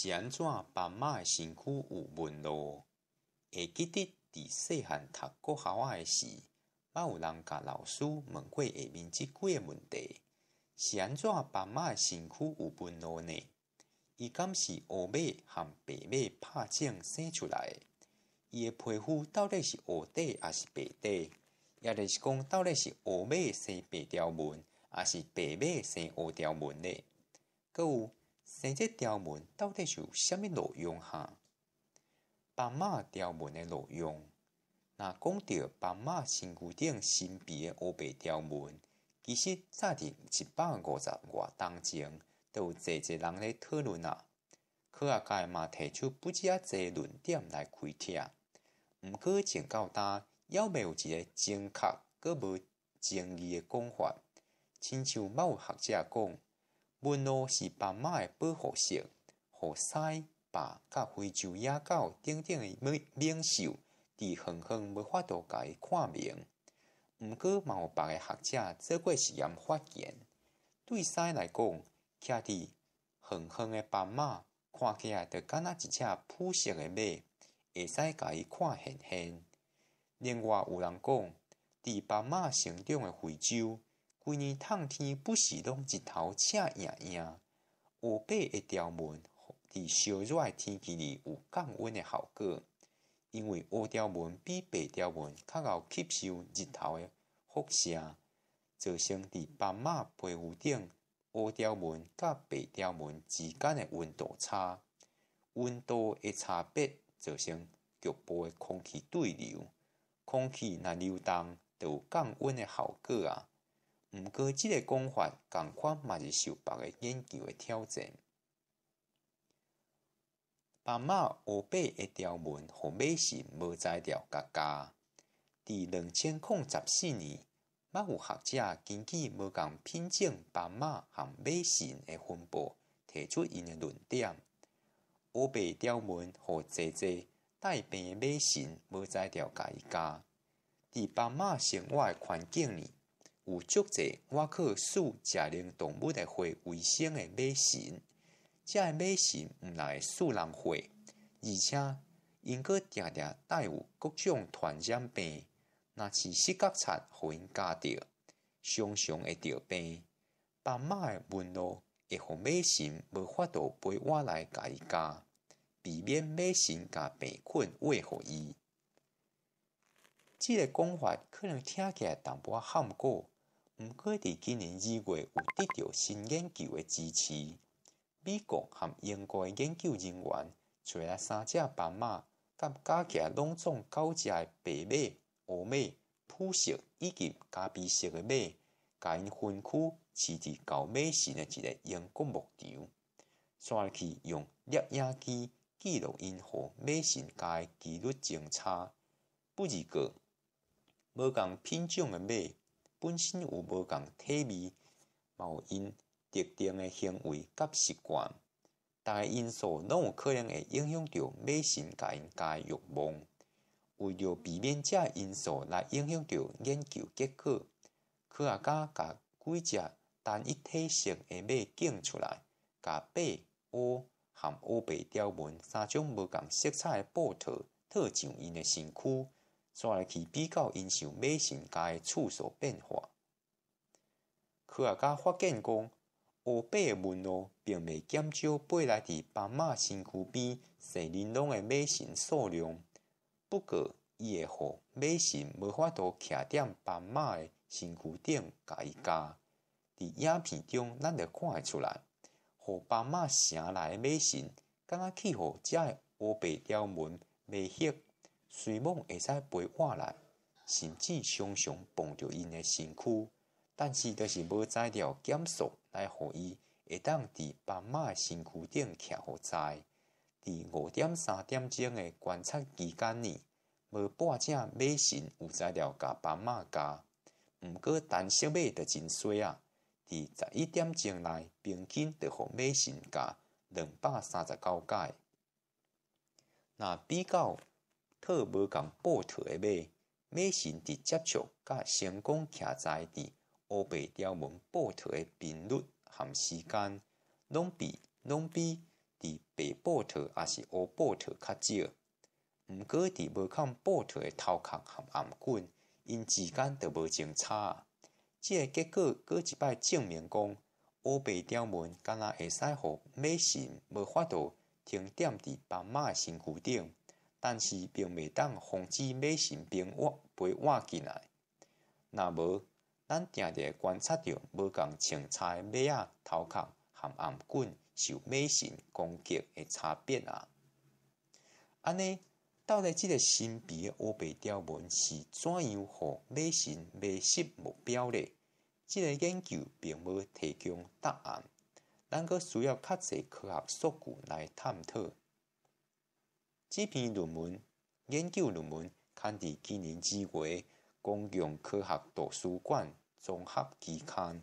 是安怎斑马个身躯有纹路？会记得伫细汉读国校诶时，捌有人甲老师问过下面即几个问题：是安怎斑马个身躯有纹路呢？伊敢是黑马含白马拍仗生出来伊诶皮肤到底是黑底还是白底？也着是讲到底是黑马生白条纹，还是白马生黑条纹呢？阁有？遮只条纹到底是有甚物路用哈？斑马条纹的路用，若讲到斑马身躯顶新鼻的黑白条纹，其实早在一百五十外年前，就有济济人咧讨论啊。科学家嘛提出不止啊济论点来开贴，毋过前到呾，还未有一个正确、阁无争议的讲法。亲像某学者讲。文路是斑马的保护色，互狮、豹甲非洲野狗等等的猛猛兽伫远远无法度甲伊看明。毋过，嘛有别个学者做过实验发现，对狮来讲，徛伫远远诶斑马看起来就敢若一只朴实诶马，会使甲伊看现现。另外，有人讲，伫斑马成长诶非洲，规年通天不时拢日头赤影影，乌白的条纹伫烧热的天气里有降温的效果。因为乌条纹比白条纹较贤吸收日头的辐射，造成伫斑马皮肤顶乌条纹甲白条纹之间的温度差，温度的差别造成局部的空气对流，空气若流动就有降温的效果啊。毋过，即个讲法同样嘛是受别个研究诶挑战。斑马黑白诶条纹互马身无在条界家。伫两千零十四年，嘛有学者根据无共品种斑马和马神诶分布，提出因诶论点：黑白条纹互侪侪带斑诶马神无在条界家。伫斑马生活诶环境里。有足侪我靠树食量动物的血为生的马仙，遮个马仙毋来树人血，而且因个常常带有各种传染病，若是角贼互因加着，常常会得病。斑马的纹路会互马神无法度陪我来家己加，避免马神甲病菌喂予伊。这个讲法可能听起来淡薄仔含糊。毋过，伫今年二月，有得到新研究诶支持。美国和英国研究人员，找来三只斑马，佮加起来拢总九只诶白马、黑马、普色以及咖啡色诶马，甲因分区饲伫狗马神诶一个英国牧场。刷去用摄影机记录因和马神诶几率相差，不如果无共品种诶马。本身有无共体味，嘛有因特定诶行为甲习惯，个因素拢有可能会影响着马神甲因家欲望。为着避免遮因素来影响着研究结果，科学家甲几只单一体性诶马剪出来，甲白、乌含乌白条纹三种无共色彩诶布套套上因诶身躯。遮来去比较因想买神家的次数变化。科学家发现讲，乌白的纹路并未减少，八来伫斑马身躯边细玲珑的马神数量。不过，伊会互马神无法度徛踮斑马的身躯顶加伊加。伫影片中，咱著看会出来，互斑马生来的马神，敢若气候遮的乌白条纹袂翕。水梦会使陪我来，甚至常常碰着因的身躯，但是都是无材料减速来，互伊会当伫斑马身躯顶徛好在。伫五点三点钟的观察期间呢，无半只马身有材料甲斑马咬。毋过单色马着真衰啊！伫十一点钟内，平均着互马身咬两百三十九次。那比较。兔无共布头诶马，马神伫接触甲成功骑在伫乌白雕纹布头诶频率含时间，拢比拢比伫白布头抑是乌布头较少。毋过伫无共布头诶头壳含颔管，因之间着无相差。即个结果过一摆证明讲，乌白雕纹敢若会使互马神无法度停点伫斑马身躯顶。但是，并未当防止马神兵换被换进来。那无，咱定定观察着无共青菜马仔头壳含暗棍受马神攻击诶差别啊。安尼，到底即个边诶乌白条纹是怎样互马神迷失目标咧？即个研究并无提供答案，咱阁需要较济科学数据来探讨。这篇论文、研究论文刊伫今年之月《公共科学图书馆综合期刊》。